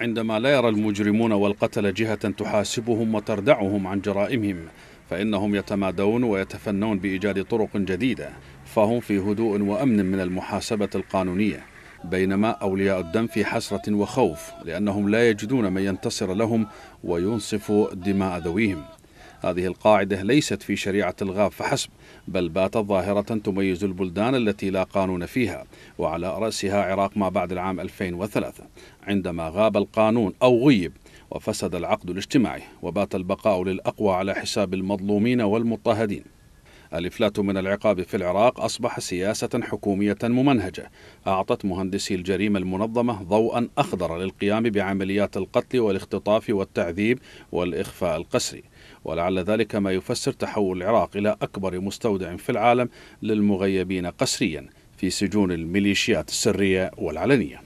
عندما لا يرى المجرمون والقتل جهة تحاسبهم وتردعهم عن جرائمهم فإنهم يتمادون ويتفنون بإيجاد طرق جديدة فهم في هدوء وأمن من المحاسبة القانونية بينما أولياء الدم في حسرة وخوف لأنهم لا يجدون من ينتصر لهم وينصف دماء ذويهم هذه القاعدة ليست في شريعة الغاب فحسب بل باتت ظاهرة تميز البلدان التي لا قانون فيها وعلى رأسها عراق ما بعد العام 2003 عندما غاب القانون أو غيب وفسد العقد الاجتماعي وبات البقاء للأقوى على حساب المظلومين والمضطهدين الإفلات من العقاب في العراق أصبح سياسة حكومية ممنهجة أعطت مهندسي الجريمة المنظمة ضوءا أخضر للقيام بعمليات القتل والاختطاف والتعذيب والإخفاء القسري ولعل ذلك ما يفسر تحول العراق إلى أكبر مستودع في العالم للمغيبين قسريا في سجون الميليشيات السرية والعلنية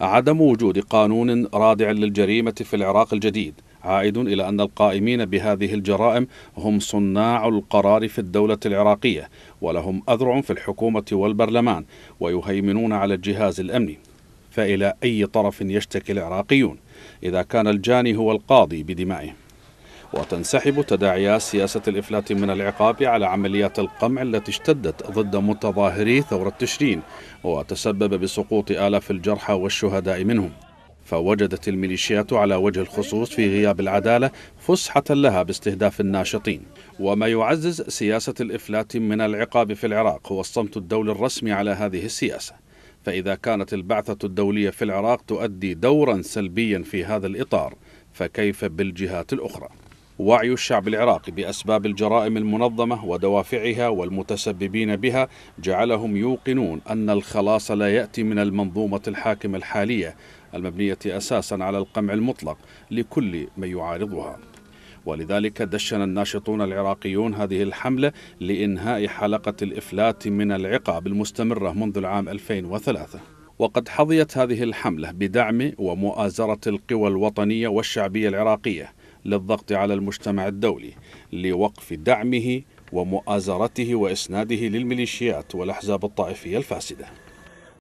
عدم وجود قانون رادع للجريمة في العراق الجديد عائد إلى أن القائمين بهذه الجرائم هم صناع القرار في الدولة العراقية ولهم أذرع في الحكومة والبرلمان ويهيمنون على الجهاز الأمني فإلى أي طرف يشتكي العراقيون إذا كان الجاني هو القاضي بدمائه وتنسحب تداعيات سياسة الإفلات من العقاب على عمليات القمع التي اشتدت ضد متظاهري ثورة تشرين وتسبب بسقوط آلاف الجرحى والشهداء منهم فوجدت الميليشيات على وجه الخصوص في غياب العدالة فسحة لها باستهداف الناشطين وما يعزز سياسة الإفلات من العقاب في العراق هو الصمت الدولي الرسمي على هذه السياسة فإذا كانت البعثة الدولية في العراق تؤدي دورا سلبيا في هذا الإطار فكيف بالجهات الأخرى؟ وعي الشعب العراقي باسباب الجرائم المنظمه ودوافعها والمتسببين بها جعلهم يوقنون ان الخلاص لا ياتي من المنظومه الحاكمه الحاليه المبنية أساسا على القمع المطلق لكل من يعارضها ولذلك دشن الناشطون العراقيون هذه الحملة لإنهاء حلقة الإفلات من العقاب المستمرة منذ العام 2003 وقد حظيت هذه الحملة بدعم ومؤازرة القوى الوطنية والشعبية العراقية للضغط على المجتمع الدولي لوقف دعمه ومؤازرته وإسناده للميليشيات والأحزاب الطائفية الفاسدة